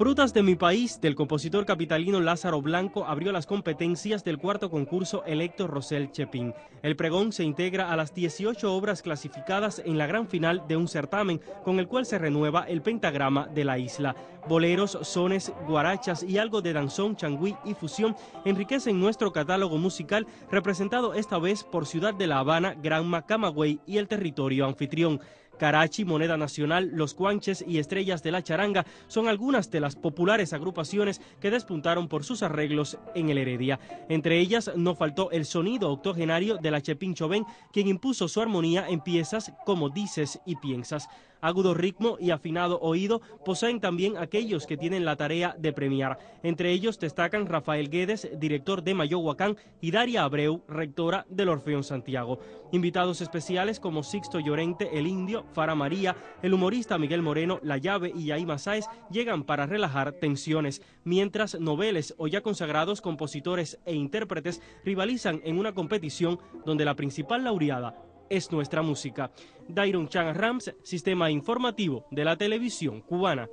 Frutas de mi país del compositor capitalino Lázaro Blanco abrió las competencias del cuarto concurso electo Rosel Chepín. El pregón se integra a las 18 obras clasificadas en la gran final de un certamen con el cual se renueva el pentagrama de la isla. Boleros, sones, guarachas y algo de danzón, changüí y fusión enriquecen nuestro catálogo musical representado esta vez por Ciudad de la Habana, Granma, Camagüey y el territorio anfitrión. Karachi, Moneda Nacional, Los Cuanches y Estrellas de la Charanga son algunas de las populares agrupaciones que despuntaron por sus arreglos en el Heredia. Entre ellas no faltó el sonido octogenario de la Chepincho Ben, quien impuso su armonía en piezas como Dices y Piensas agudo ritmo y afinado oído poseen también aquellos que tienen la tarea de premiar. Entre ellos destacan Rafael Guedes, director de Mayohuacán, y Daria Abreu, rectora del Orfeón Santiago. Invitados especiales como Sixto Llorente, El Indio, Fara María, el humorista Miguel Moreno, La Llave y Yaima Sáez llegan para relajar tensiones, mientras noveles o ya consagrados compositores e intérpretes rivalizan en una competición donde la principal laureada es nuestra música. Dairon Chang Rams, Sistema Informativo de la Televisión Cubana.